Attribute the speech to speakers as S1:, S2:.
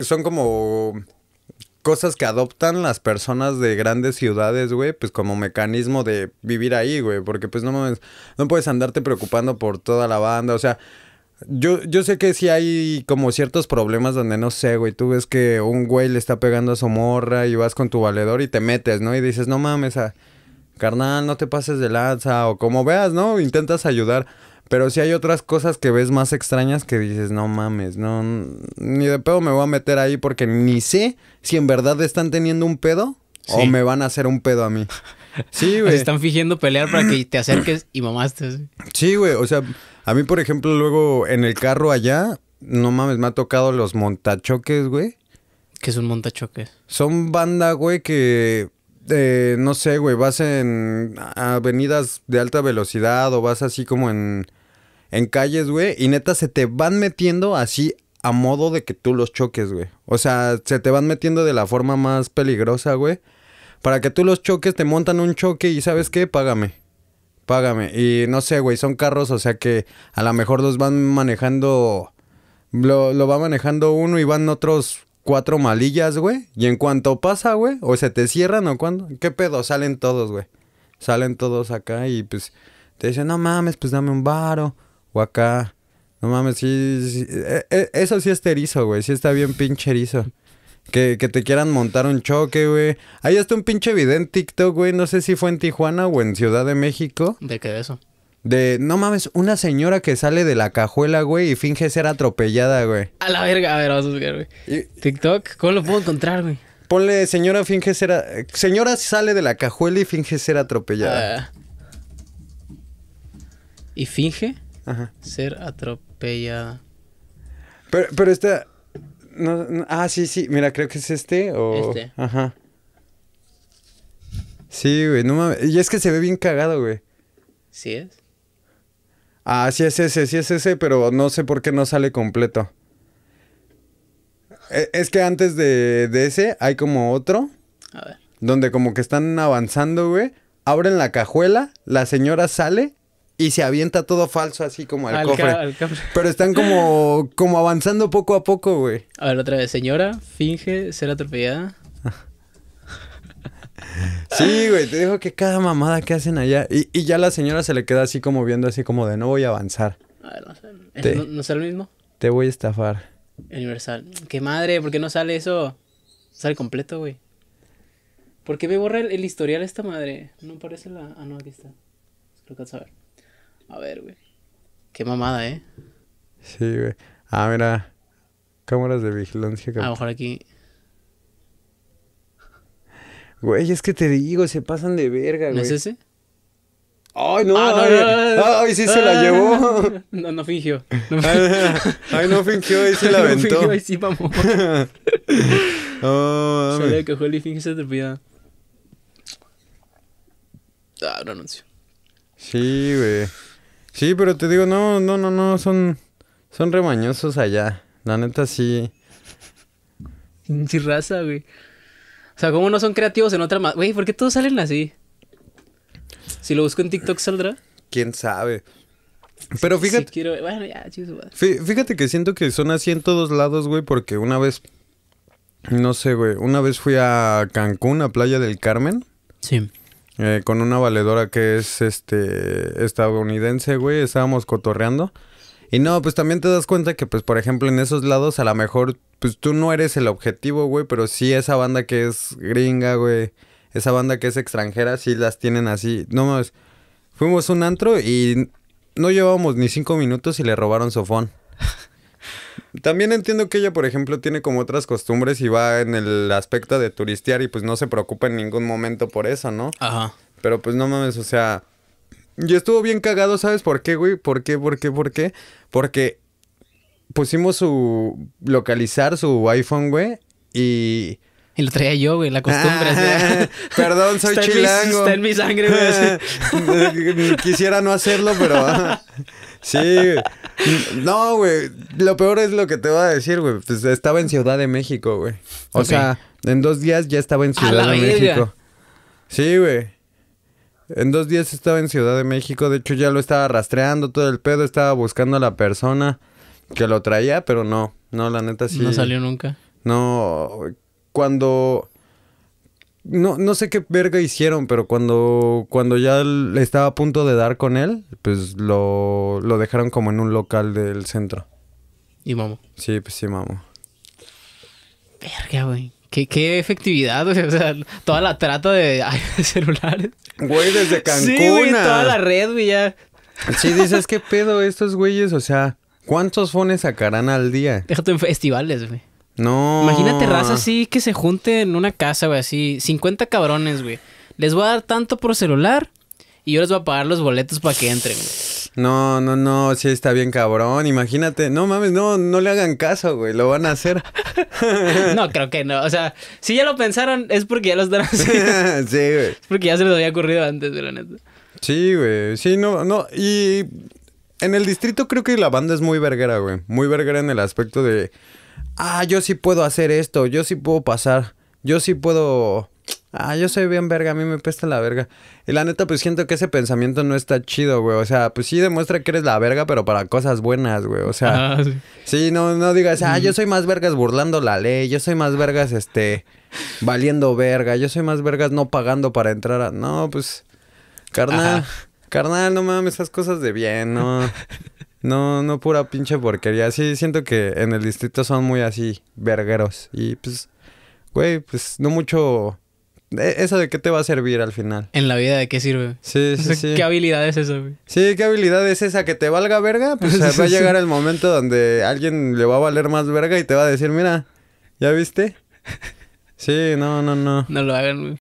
S1: Son como cosas que adoptan las personas de grandes ciudades, güey, pues como mecanismo de vivir ahí, güey, porque pues no, no puedes andarte preocupando por toda la banda, o sea, yo, yo sé que sí hay como ciertos problemas donde no sé, güey, tú ves que un güey le está pegando a su morra y vas con tu valedor y te metes, ¿no? Y dices, no mames, ah, carnal, no te pases de lanza, o como veas, ¿no? Intentas ayudar. Pero sí hay otras cosas que ves más extrañas que dices, no mames, no, ni de pedo me voy a meter ahí porque ni sé si en verdad están teniendo un pedo o me van a hacer un pedo a mí.
S2: Sí, güey. están fingiendo pelear para que te acerques y mamaste.
S1: Sí, güey. O sea, a mí, por ejemplo, luego en el carro allá, no mames, me ha tocado los montachoques, güey.
S2: ¿Qué son montachoques?
S1: Son banda, güey, que eh, no sé, güey, vas en avenidas de alta velocidad o vas así como en, en calles, güey, y neta se te van metiendo así a modo de que tú los choques, güey. O sea, se te van metiendo de la forma más peligrosa, güey. Para que tú los choques, te montan un choque y sabes qué, págame. Págame. Y no sé, güey, son carros, o sea que a lo mejor los van manejando... Lo, lo va manejando uno y van otros cuatro malillas, güey. Y en cuanto pasa, güey, o se te cierran o cuándo? ¿Qué pedo? Salen todos, güey. Salen todos acá y pues te dicen, no mames, pues dame un varo. O acá. No mames, sí. E, e, eso sí es terizo, güey. Sí está bien pinche erizo. Que, que, te quieran montar un choque, güey. Ahí está un pinche video en TikTok, güey. No sé si fue en Tijuana o en Ciudad de México. ¿De qué eso? De, no mames, una señora que sale de la cajuela, güey, y finge ser atropellada, güey. A la verga, a ver, vamos a buscar, güey. TikTok, ¿cómo lo puedo encontrar, güey? Ponle, señora finge ser... Señora sale de la cajuela y finge ser atropellada. Ah. ¿Y finge?
S2: Ser atropellada.
S1: Pero, pero esta... ah, sí, sí. Mira, creo que es este o... Este. Ajá. Sí, güey, no mames. Y es que se ve bien cagado, güey. ¿Sí es? Ah, sí es ese, sí es ese, pero no sé por qué no sale completo. E, es que antes de, ese hay como otro. A ver. Donde como que están avanzando, güey. Abren la cajuela, la señora sale y se avienta todo falso, así como al, cofre. Pero están como, como avanzando poco a poco, güey.
S2: A ver, otra vez, señora, finge ser atropellada.
S1: Sí, güey, te digo que cada mamada que hacen allá. Y, y ya la señora se le queda así como viendo, así como de no voy a avanzar. A ver, no, sé. no, sale lo mismo? Te voy a estafar.
S2: Universal. Qué madre, ¿por qué no sale eso? Sale completo, güey. ¿Por qué me borra el, historial esta madre? No parece la. Ah, no, aquí está. Creo que a ver. A ver, güey. Qué mamada, ¿eh?
S1: Sí, güey. Ah, mira. Cámaras de vigilancia. A lo mejor aquí. Güey, es que te digo, se pasan de verga, güey. ¿No es ese? Ay, no, ah, ay, sí se la ah, llevó. No, no fingió. ay, no fingió, ahí se la aventó. No fingió, ahí sí, vamos.
S2: oh, Sale de cajón y finge se atropellada.
S1: Ah, no anuncio. Sí, güey. Sí, pero te digo, no, no, no, no, son, son remañosos allá. La neta sí.
S2: Sin raza, güey. O sea, como no son creativos en otra más? Güey, ¿por qué todos salen así? Si lo busco en TikTok, ¿saldrá? ¿Quién sabe? Pero fíjate... Sí quiero... Bueno, ya,
S1: Fíjate que siento que son así en todos lados, güey, porque una vez... No sé, güey. Una vez fui a Cancún, a Playa del Carmen. Sí. Eh, con una valedora que es este estadounidense, güey. Estábamos cotorreando. Y no, pues también te das cuenta que, pues, por ejemplo, en esos lados a lo mejor, pues tú no eres el objetivo, güey, pero sí esa banda que es gringa, güey, esa banda que es extranjera, sí las tienen así. No, mames, fuimos un antro y no llevábamos ni cinco minutos y le robaron su sofón. También entiendo que ella, por ejemplo, tiene como otras costumbres y va en el aspecto de turistear y pues no se preocupa en ningún momento por eso, ¿no? Ajá. Pero pues no mames, o sea, yo estuvo bien cagado, ¿sabes por qué, güey? ¿Por qué, por qué, por qué? Porque pusimos su localizar su iPhone, güey, y...
S2: Y lo traía yo, güey, la costumbre. perdón, soy chilango. está en mi sangre, güey.
S1: Quisiera no hacerlo, pero... sí, No, güey, lo peor es lo que te voy a decir, güey. Pues, estaba en Ciudad de México, güey. O sea, en dos días ya estaba en Ciudad de México. Sí, güey. En dos días estaba en Ciudad de México. De hecho, ya lo estaba rastreando todo el pedo. Estaba buscando a la persona que lo traía, pero no. No, la neta sí. No salió nunca. No. Cuando. No, no sé qué verga hicieron, pero cuando, cuando ya estaba a punto de dar con él, pues lo, lo dejaron como en un local del centro. ¿Y mamo. Sí, pues sí, mamo.
S2: Verga, güey. ¿Qué, qué efectividad, o sea, toda la trata de, celulares.
S1: Güey, desde Cancún. Sí, toda la red, güey, ya. Sí, dices, ¿qué pedo estos güeyes? O sea, ¿cuántos fones sacarán al día?
S2: Déjate en festivales, güey.
S1: No. Imagínate raza
S2: así que se junte en una casa, güey, así, 50 cabrones, güey. Les voy a dar tanto por celular y yo les voy a pagar los boletos para que entren, güey.
S1: No, no, no, sí está bien cabrón. Imagínate, no mames, no, no le hagan caso, güey, lo van a hacer.
S2: no, creo que no. O sea, si ya lo pensaron, es porque ya lo están haciendo. sí, güey. Es porque ya se les había ocurrido antes, de la neta.
S1: Sí, güey. Sí, no, no. Y en el distrito creo que la banda es muy verguera, güey. Muy verguera en el aspecto de. Ah, yo sí puedo hacer esto, yo sí puedo pasar, yo sí puedo Ah, yo soy bien verga, a mí me pesta la verga. Y la neta, pues siento que ese pensamiento no está chido, güey. O sea, pues sí demuestra que eres la verga, pero para cosas buenas, güey. O sea, ah, sí. no, no digas, ah, yo soy más vergas burlando la ley, yo soy más vergas, este, valiendo verga, yo soy más vergas no pagando para entrar a. No, pues. Carnal, carnal, no mames, esas cosas de bien, no. No, no pura pinche porquería. Sí, siento que en el distrito son muy así, vergueros. Y pues, güey, pues no mucho e, ¿Eso de qué te va a servir al final? En la vida, ¿de qué sirve? Sí, sí, sí. ¿Qué habilidad es esa, güey? Sí, ¿qué habilidad es esa? ¿Que te valga verga? Pues va a llegar el momento donde alguien le va a valer más verga y te va a decir, mira, ¿ya viste? Sí, no, no, no. No lo hagan, güey.